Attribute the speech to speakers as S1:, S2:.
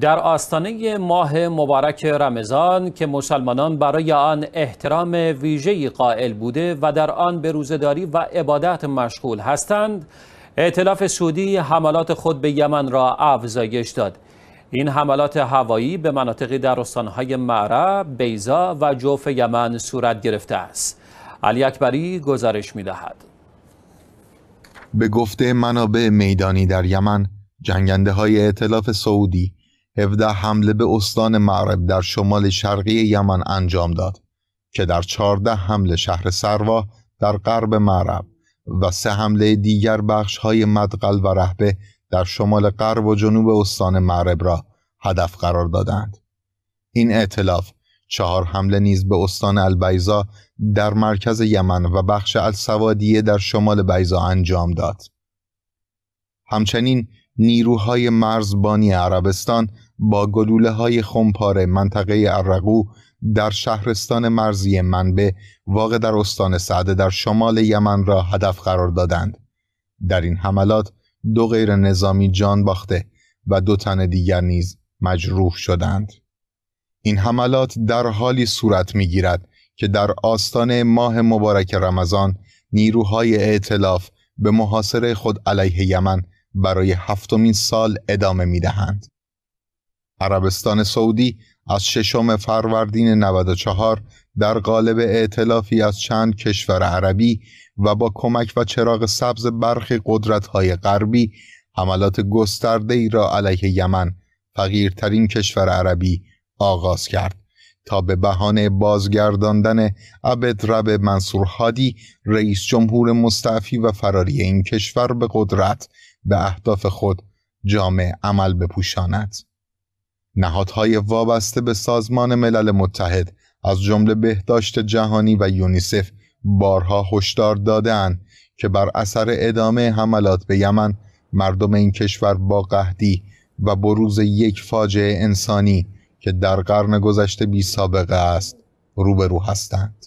S1: در آستانه ماه مبارک رمضان که مسلمانان برای آن احترام ویژه‌ای قائل بوده و در آن به روزهداری و عبادت مشغول هستند ائتلاف سعودی حملات خود به یمن را افزایش داد این حملات هوایی به مناطقی در استانهای معرب، بیزا و جوف یمن صورت گرفته است علی اکبری گزارش می‌دهد
S2: به گفته منابع میدانی در یمن جنگنده های اعتلاف سعودی 17 حمله به استان معرب در شمال شرقی یمن انجام داد که در 14 حمله شهر سروا در غرب معرب و سه حمله دیگر بخش های مدقل و رهبه در شمال غرب و جنوب استان معرب را هدف قرار دادند. این اعتلاف چهار حمله نیز به استان البیزا در مرکز یمن و بخش السوادیه در شمال بیزا انجام داد. همچنین نیروهای مرزبانی عربستان با گلوله های خمپاره منطقه ارقو در شهرستان مرزی منبه واقع در استان سعده در شمال یمن را هدف قرار دادند در این حملات دو غیر نظامی جان باخته و دو تن دیگر نیز مجروح شدند این حملات در حالی صورت میگیرد که در آستانه ماه مبارک رمضان نیروهای اعتلاف به محاصره خود علیه یمن برای هفتمین سال ادامه می دهند. عربستان سعودی از ششم فروردین 94 در قالب ائتلافی از چند کشور عربی و با کمک و چراغ سبز برخی قدرت‌های غربی حملات گسترده‌ای را علیه یمن فقیرترین کشور عربی آغاز کرد تا به بهانه بازگرداندن رب منصور هادی رئیس جمهور مستعفی و فراری این کشور به قدرت به اهداف خود جامع عمل بپوشاند. نهادهای وابسته به سازمان ملل متحد از جمله بهداشت جهانی و یونیسف بارها هشدار دادن که بر اثر ادامه حملات به یمن مردم این کشور با قهدی و بروز یک فاجعه انسانی که در قرن گذشته بی سابقه است روبرو
S1: هستند.